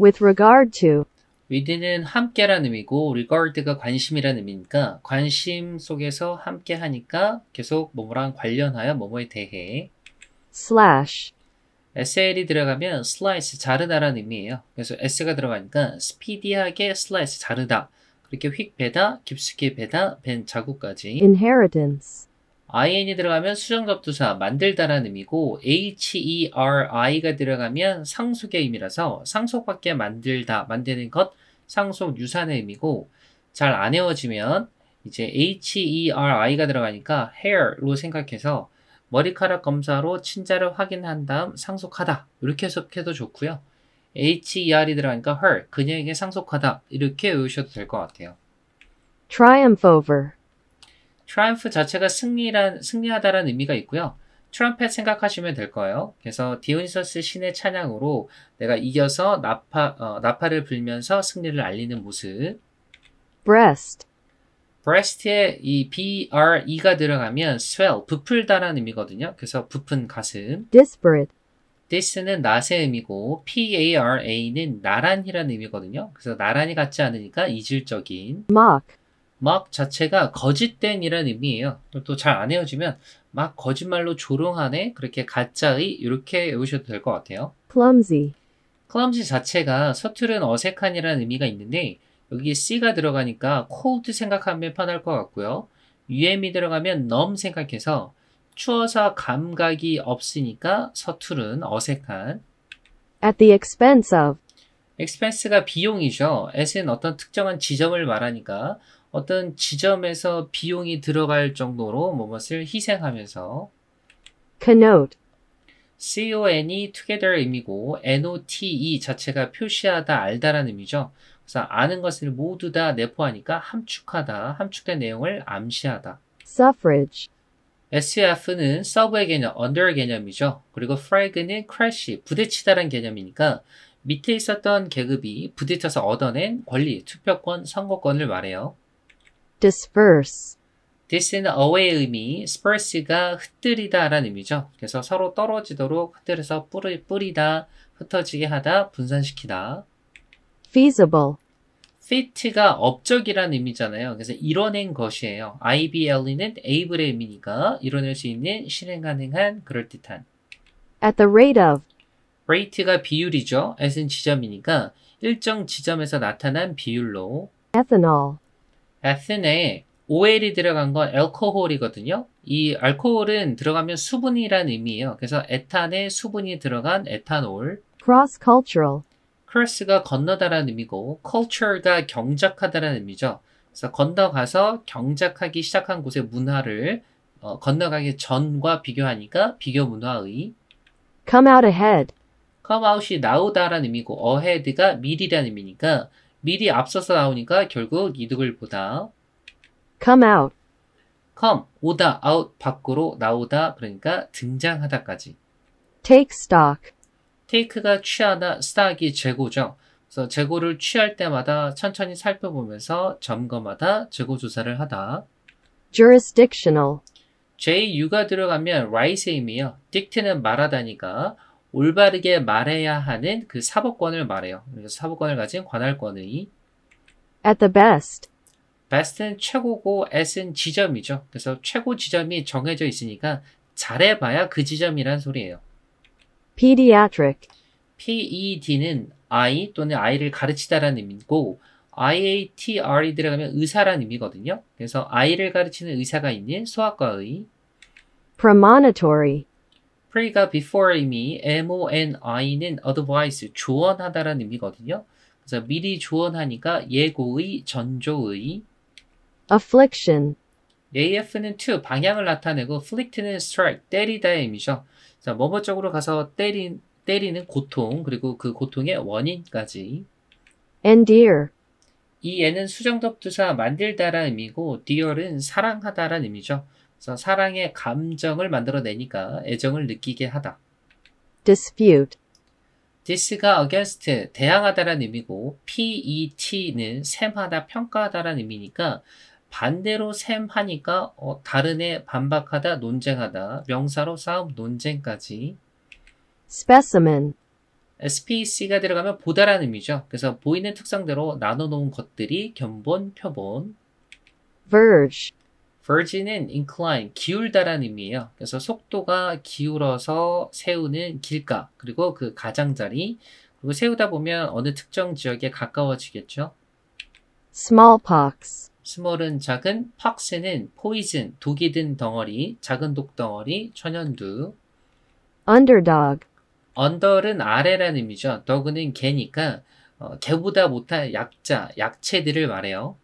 with regard to with는 함께란 의미고 regard가 관심이란 의미니까 관심 속에서 함께 하니까 계속 뭐뭐랑 관련하여 뭐뭐에 대해 slash sl이 들어가면 slice 자르다라는 의미예요. 그래서 s가 들어가니까 스피디하게 slice 자르다 그렇게 휙 베다 깊숙이 베다 벤 자국까지 inheritance in이 들어가면 수정접두사 만들다라는 의미고 HERI가 들어가면 상속의 의미라서 상속받게 만들다 만드는 것 상속 유산의 의미고 잘 안 외워지면 이제 HERI가 들어가니까 hair로 생각해서 머리카락 검사로 친자를 확인한 다음 상속하다 이렇게 해석해도 좋고요. HER이 들어가니까 her 그녀에게 상속하다 이렇게 외우셔도 될 것 같아요. Triumph over 트라프 자체가 승리란, 승리하다라는 의미가 있고요. 트럼펫 생각하시면 될 거예요. 그래서 디오니소스 신의 찬양으로 내가 이겨서 나파, 어, 나파를 불면서 승리를 알리는 모습. breast. breast에 이 bre가 들어가면 swell, 부풀다라는 의미거든요. 그래서 부푼 가슴. disparate. t i s 는 낫의 의미고 para는 나란히라는 의미거든요. 그래서 나란히 같지 않으니까 이질적인. mock. 막 자체가 거짓된이란 의미예요. 또 잘 안 헤어지면 막 거짓말로 조롱하네 그렇게 가짜의 이렇게 외우셔도 될 것 같아요. clumsy clumsy 자체가 서툴은 어색한이란 의미가 있는데 여기 c가 들어가니까 cold 생각하면 편할 것 같고요. um이 들어가면 numb 생각해서 추워서 감각이 없으니까 서툴은 어색한 at the expense of expense가 비용이죠. as는 어떤 특정한 지점을 말하니까 어떤 지점에서 비용이 들어갈 정도로 무엇을 희생하면서 connote con이 together의미고 note 자체가 표시하다 알다라는 의미죠. 그래서 아는 것을 모두 다 내포하니까 함축하다, 함축된 내용을 암시하다. suffrage SF는 서브의 개념, 언더 d 의 개념이죠. 그리고 프라이 g 는크래 a 부딪히다라는 개념이니까 밑에 있었던 계급이 부딪혀서 얻어낸 권리, 투표권, 선거권을 말해요. disperse. dis는 away의 의미, disperse가 흩뜨리다 라는 의미죠. 그래서 서로 떨어지도록 흩뜨려서 뿌리, 뿌리다, 흩어지게 하다, 분산시키다. feasible. fit가 업적이라는 의미잖아요. 그래서 이뤄낸 것이에요. IBLE는 able의 의미니까 이뤄낼 수 있는 실행 가능한 그럴듯한. at the rate of. rate가 비율이죠. at은 지점이니까 일정 지점에서 나타난 비율로. ethanol. 에스네 OL이 들어간 건 알코올이거든요. 이 알코올은 들어가면 수분이란 의미예요. 그래서 에탄에 수분이 들어간 에탄올. cross cultural. cross가 건너다라는 의미고 culture가 경작하다라는 의미죠. 그래서 건너가서 경작하기 시작한 곳의 문화를 어, 건너가기 전과 비교하니까 비교 문화의 come out ahead. come out이 나오다라는 의미고 ahead가 미리라는 의미니까 미리 앞서서 나오니까 결국 이득을 보다. come out, come, 오다, out, 밖으로 나오다, 그러니까 등장하다까지. take stock, take가 취하다, stock이 재고죠. 그래서 재고를 취할 때마다 천천히 살펴보면서 점검하다, 재고 조사를 하다. jurisdictional, JU가 들어가면 right의 의미요. dict는 말하다니까 올바르게 말해야 하는 그 사법권을 말해요. 그래서 사법권을 가진 관할권의 at the best. best는 최고고 s는 지점이죠. 그래서 최고 지점이 정해져 있으니까 잘해봐야 그 지점이란 소리예요. pediatric. ped는 아이 또는 아이를 가르치다라는 의미고 IATR이 e 들어가면 의사란 의미거든요. 그래서 아이를 가르치는 의사가 있는 소아과의 premonitory pray가 before 이미 mon이는 advice, 조언하다라는 의미거든요. 그래서 미리 조언하니까 예고의, 전조의 affliction AF는 to, 방향을 나타내고 f l i c t 는 strike, 때리다의 의미죠. 자, 뭐뭐 쪽으로 가서 때린, 때리는 고통, 그리고 그 고통의 원인까지 endear 이 애는 수정덥두사 만들다라는 의미고 dear은 사랑하다라는 의미죠. 자, 사랑의 감정을 만들어내니까 애정을 느끼게 하다. dispute t i s 가 against 대항하다라는 의미고 pet는 셈하다 평가하다라는 의미니까 반대로 셈하니까 어, 다른 애 반박하다 논쟁하다 명사로 싸움 논쟁까지 specimen SPC가 들어가면 보다라는 의미죠. 그래서 보이는 특성대로 나눠 놓은 것들이 견본 표본 verge Verge는 incline, 기울다라는 의미예요. 그래서 속도가 기울어서 세우는 길가, 그리고 그 가장자리, 그리고 세우다 보면 어느 특정 지역에 가까워지겠죠. smallpox. 스몰은 작은, 팍스는 포이즌, 독이 든 덩어리, 작은 독 덩어리, 천연두. underdog. 언덜은 아래라는 의미죠. 더그는 개니까 어, 개보다 못한 약자, 약체들을 말해요.